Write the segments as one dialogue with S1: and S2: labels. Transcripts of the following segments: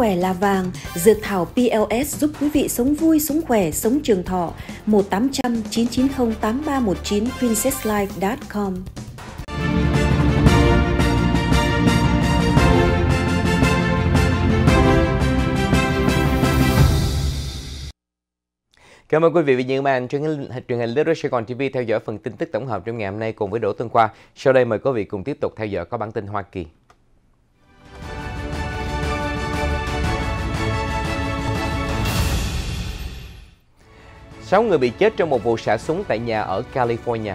S1: khỏe là vàng, dược thảo PLS giúp quý vị sống vui, sống khỏe, sống trường thọ. 1800 990 8319 princesslife.com Cảm ơn quý vị và những bạn truyền hình truyền hình Little Sài Gòn TV theo dõi phần tin tức tổng hợp trong ngày hôm nay cùng với Đỗ Tân Khoa. Sau đây mời quý vị cùng tiếp tục theo dõi các bản tin Hoa Kỳ. 6 người bị chết trong một vụ xả súng tại nhà ở California.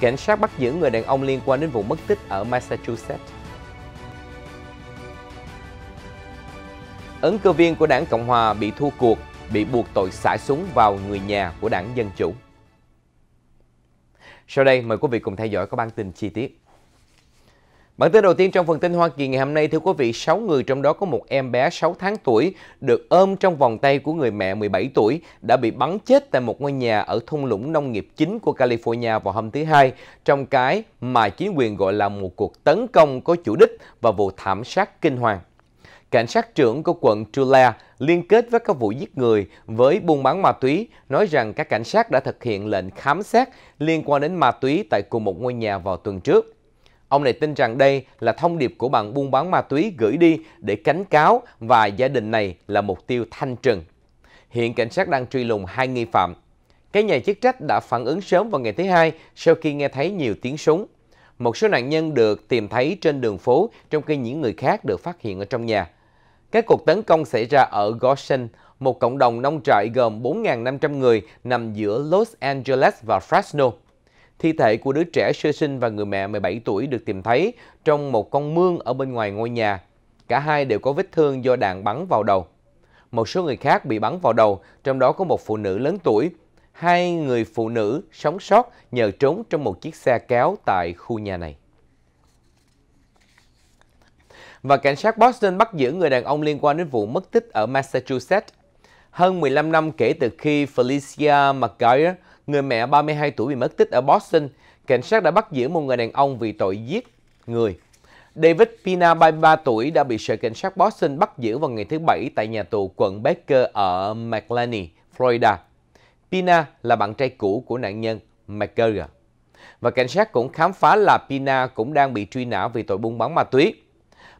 S1: Cảnh sát bắt giữ người đàn ông liên quan đến vụ mất tích ở Massachusetts. Ứng cử viên của đảng Cộng Hòa bị thua cuộc, bị buộc tội xả súng vào người nhà của đảng Dân Chủ. Sau đây mời quý vị cùng theo dõi các bản tin chi tiết. Bản tin đầu tiên trong phần tin Hoa Kỳ ngày hôm nay thưa quý vị, 6 người trong đó có một em bé 6 tháng tuổi được ôm trong vòng tay của người mẹ 17 tuổi đã bị bắn chết tại một ngôi nhà ở thung lũng nông nghiệp chính của California vào hôm thứ Hai trong cái mà chính quyền gọi là một cuộc tấn công có chủ đích và vụ thảm sát kinh hoàng. Cảnh sát trưởng của quận Tulare liên kết với các vụ giết người với buôn bán ma túy, nói rằng các cảnh sát đã thực hiện lệnh khám xét liên quan đến ma túy tại cùng một ngôi nhà vào tuần trước. Ông này tin rằng đây là thông điệp của bạn buôn bán ma túy gửi đi để cảnh cáo và gia đình này là mục tiêu thanh trừng. Hiện cảnh sát đang truy lùng hai nghi phạm. Các nhà chức trách đã phản ứng sớm vào ngày thứ hai sau khi nghe thấy nhiều tiếng súng. Một số nạn nhân được tìm thấy trên đường phố trong khi những người khác được phát hiện ở trong nhà. Các cuộc tấn công xảy ra ở Goshen, một cộng đồng nông trại gồm 4.500 người nằm giữa Los Angeles và Fresno. Thi thể của đứa trẻ sơ sinh và người mẹ 17 tuổi được tìm thấy trong một con mương ở bên ngoài ngôi nhà. Cả hai đều có vết thương do đạn bắn vào đầu. Một số người khác bị bắn vào đầu, trong đó có một phụ nữ lớn tuổi. Hai người phụ nữ sống sót nhờ trốn trong một chiếc xe kéo tại khu nhà này và cảnh sát Boston bắt giữ người đàn ông liên quan đến vụ mất tích ở Massachusetts. Hơn 15 năm kể từ khi Felicia McGuire người mẹ 32 tuổi bị mất tích ở Boston, cảnh sát đã bắt giữ một người đàn ông vì tội giết người. David Pina, 33 tuổi, đã bị sở cảnh sát Boston bắt giữ vào ngày thứ Bảy tại nhà tù quận Baker ở McLeany, Florida. Pina là bạn trai cũ của nạn nhân McGregor. Và cảnh sát cũng khám phá là Pina cũng đang bị truy nã vì tội buôn bán ma túy.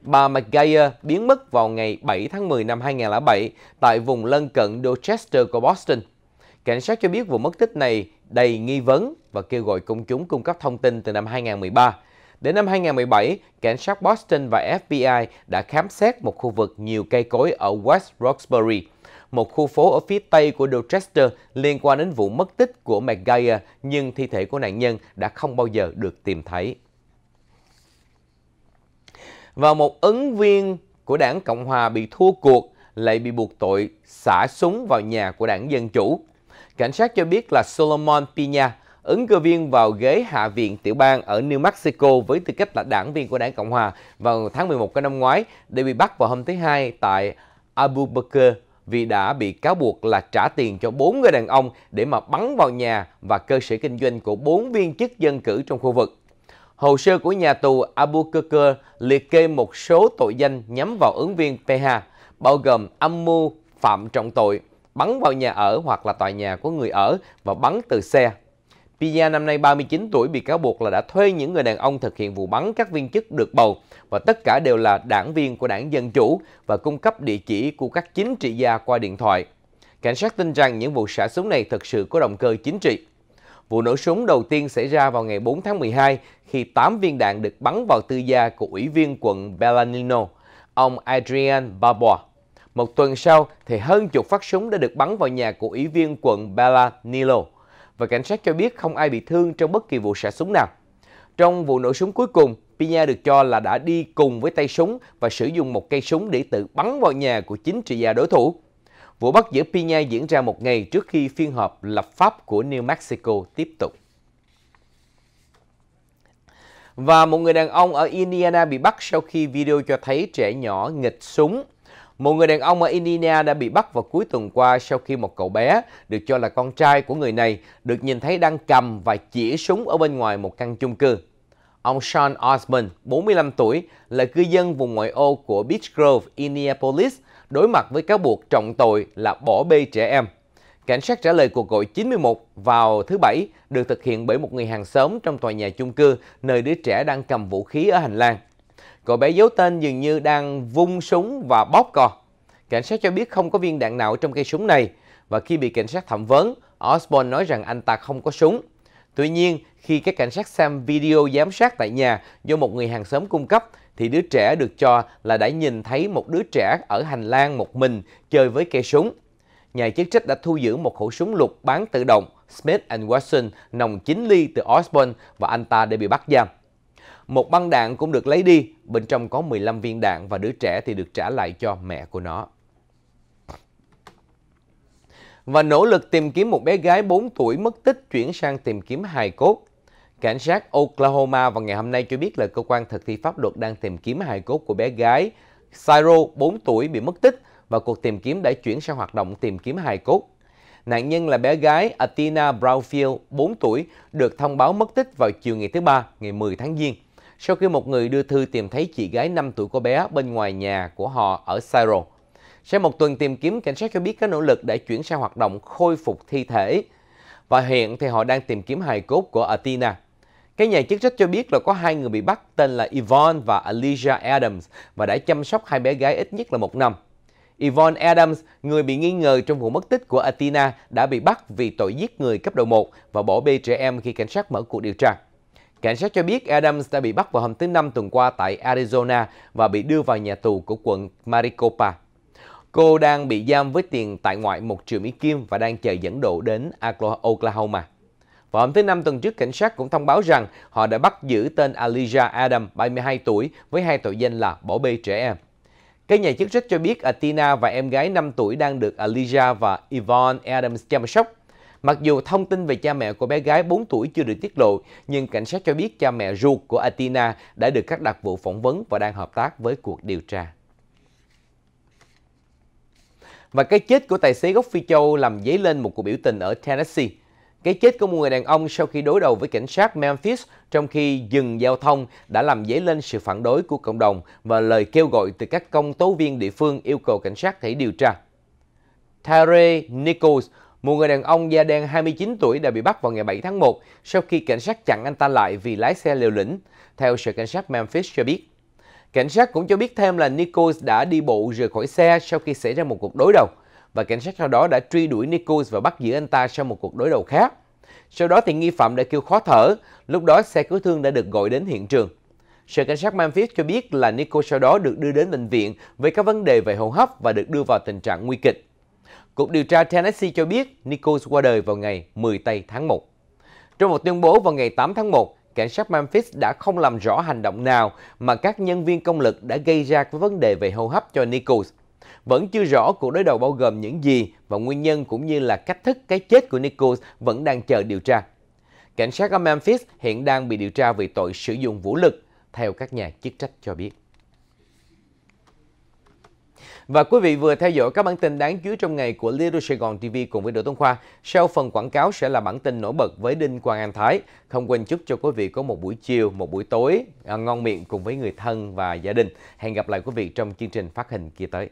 S1: Bà McGuire biến mất vào ngày 7 tháng 10 năm 2007 tại vùng lân cận Dorchester của Boston. Cảnh sát cho biết vụ mất tích này đầy nghi vấn và kêu gọi công chúng cung cấp thông tin từ năm 2013. Đến năm 2017, cảnh sát Boston và FBI đã khám xét một khu vực nhiều cây cối ở West Roxbury, một khu phố ở phía tây của Dorchester liên quan đến vụ mất tích của McGuire nhưng thi thể của nạn nhân đã không bao giờ được tìm thấy. Và một ứng viên của đảng Cộng Hòa bị thua cuộc lại bị buộc tội xả súng vào nhà của đảng Dân Chủ Cảnh sát cho biết là Solomon Pina, ứng cử viên vào ghế Hạ viện tiểu bang ở New Mexico với tư cách là đảng viên của đảng Cộng Hòa vào tháng 11 của năm ngoái để bị bắt vào hôm thứ Hai tại Albuquerque vì đã bị cáo buộc là trả tiền cho bốn người đàn ông để mà bắn vào nhà và cơ sở kinh doanh của bốn viên chức dân cử trong khu vực. Hồ sơ của nhà tù Albuquerque liệt kê một số tội danh nhắm vào ứng viên PH, bao gồm âm mưu phạm trọng tội, bắn vào nhà ở hoặc là tòa nhà của người ở và bắn từ xe. Pia năm nay 39 tuổi bị cáo buộc là đã thuê những người đàn ông thực hiện vụ bắn các viên chức được bầu và tất cả đều là đảng viên của đảng Dân Chủ và cung cấp địa chỉ của các chính trị gia qua điện thoại. Cảnh sát tin rằng những vụ xả súng này thực sự có động cơ chính trị. Vụ nổ súng đầu tiên xảy ra vào ngày 4 tháng 12 khi 8 viên đạn được bắn vào tư gia của ủy viên quận Bellanino, ông Adrian Barbois. Một tuần sau, thì hơn chục phát súng đã được bắn vào nhà của ủy viên quận Bala Nilo và cảnh sát cho biết không ai bị thương trong bất kỳ vụ xả súng nào. Trong vụ nổ súng cuối cùng, Pina được cho là đã đi cùng với tay súng và sử dụng một cây súng để tự bắn vào nhà của chính trị gia đối thủ. Vụ bắt giữ Pina diễn ra một ngày trước khi phiên họp lập pháp của New Mexico tiếp tục. Và một người đàn ông ở Indiana bị bắt sau khi video cho thấy trẻ nhỏ nghịch súng một người đàn ông ở Indiana đã bị bắt vào cuối tuần qua sau khi một cậu bé, được cho là con trai của người này, được nhìn thấy đang cầm và chỉ súng ở bên ngoài một căn chung cư. Ông Sean Osman, 45 tuổi, là cư dân vùng ngoại ô của Beach Grove, Indianapolis, đối mặt với cáo buộc trọng tội là bỏ bê trẻ em. Cảnh sát trả lời cuộc gọi 91 vào thứ Bảy được thực hiện bởi một người hàng xóm trong tòa nhà chung cư nơi đứa trẻ đang cầm vũ khí ở hành lang. Cậu bé giấu tên dường như đang vung súng và bóp cò. Cảnh sát cho biết không có viên đạn nào trong cây súng này và khi bị cảnh sát thẩm vấn, Osborne nói rằng anh ta không có súng. Tuy nhiên, khi các cảnh sát xem video giám sát tại nhà do một người hàng xóm cung cấp, thì đứa trẻ được cho là đã nhìn thấy một đứa trẻ ở hành lang một mình chơi với cây súng. Nhà chức trách đã thu giữ một khẩu súng lục bán tự động Smith Wesson nòng 9 ly từ Osborne và anh ta đã bị bắt giam. Một băng đạn cũng được lấy đi, bên trong có 15 viên đạn và đứa trẻ thì được trả lại cho mẹ của nó. Và nỗ lực tìm kiếm một bé gái 4 tuổi mất tích chuyển sang tìm kiếm hài cốt. Cảnh sát Oklahoma vào ngày hôm nay cho biết là cơ quan thực thi pháp luật đang tìm kiếm hài cốt của bé gái Cairo 4 tuổi bị mất tích và cuộc tìm kiếm đã chuyển sang hoạt động tìm kiếm hài cốt. Nạn nhân là bé gái Athena Brownfield, 4 tuổi, được thông báo mất tích vào chiều ngày thứ Ba, ngày 10 tháng Giêng sau khi một người đưa thư tìm thấy chị gái 5 tuổi của bé bên ngoài nhà của họ ở Cairo. Sau một tuần tìm kiếm, cảnh sát cho biết các nỗ lực đã chuyển sang hoạt động khôi phục thi thể. Và hiện thì họ đang tìm kiếm hài cốt của Athena. Các nhà chức trách cho biết là có hai người bị bắt tên là Yvonne và Alicia Adams và đã chăm sóc hai bé gái ít nhất là một năm. Yvonne Adams, người bị nghi ngờ trong vụ mất tích của Athena, đã bị bắt vì tội giết người cấp độ 1 và bỏ bê trẻ em khi cảnh sát mở cuộc điều tra. Cảnh sát cho biết Adams đã bị bắt vào hôm thứ Năm tuần qua tại Arizona và bị đưa vào nhà tù của quận Maricopa. Cô đang bị giam với tiền tại ngoại 1 triệu Mỹ Kim và đang chờ dẫn độ đến Oklahoma. Vào hôm thứ Năm tuần trước, cảnh sát cũng thông báo rằng họ đã bắt giữ tên Elijah Adams, 32 tuổi, với hai tội danh là bỏ bê trẻ em. Các nhà chức trách cho biết Athena và em gái 5 tuổi đang được Elijah và Yvonne Adams chăm sóc Mặc dù thông tin về cha mẹ của bé gái 4 tuổi chưa được tiết lộ, nhưng cảnh sát cho biết cha mẹ ruột của Atina đã được các đặc vụ phỏng vấn và đang hợp tác với cuộc điều tra. Và cái chết của tài xế gốc Phi Châu làm dấy lên một cuộc biểu tình ở Tennessee. Cái chết của một người đàn ông sau khi đối đầu với cảnh sát Memphis trong khi dừng giao thông đã làm dấy lên sự phản đối của cộng đồng và lời kêu gọi từ các công tố viên địa phương yêu cầu cảnh sát hãy điều tra. Tare Nichols, một người đàn ông da đen 29 tuổi đã bị bắt vào ngày 7 tháng 1 sau khi cảnh sát chặn anh ta lại vì lái xe liều lĩnh, theo sở cảnh sát Memphis cho biết. Cảnh sát cũng cho biết thêm là Nichols đã đi bộ rời khỏi xe sau khi xảy ra một cuộc đối đầu, và cảnh sát sau đó đã truy đuổi Nichols và bắt giữ anh ta sau một cuộc đối đầu khác. Sau đó thì nghi phạm đã kêu khó thở, lúc đó xe cứu thương đã được gọi đến hiện trường. Sở cảnh sát Memphis cho biết là Nichols sau đó được đưa đến bệnh viện với các vấn đề về hô hấp và được đưa vào tình trạng nguy kịch. Cục điều tra Tennessee cho biết Nichols qua đời vào ngày 10 tây tháng 1. Trong một tuyên bố vào ngày 8 tháng 1, cảnh sát Memphis đã không làm rõ hành động nào mà các nhân viên công lực đã gây ra các vấn đề về hô hấp cho Nichols. Vẫn chưa rõ cuộc đối đầu bao gồm những gì và nguyên nhân cũng như là cách thức cái chết của Nichols vẫn đang chờ điều tra. Cảnh sát ở Memphis hiện đang bị điều tra vì tội sử dụng vũ lực, theo các nhà chức trách cho biết. Và quý vị vừa theo dõi các bản tin đáng chú ý trong ngày của Little Sài Gòn TV cùng với Đỗ tông Khoa. Sau phần quảng cáo sẽ là bản tin nổi bật với Đinh Quang An Thái. Không quên chúc cho quý vị có một buổi chiều, một buổi tối à, ngon miệng cùng với người thân và gia đình. Hẹn gặp lại quý vị trong chương trình phát hình kia tới.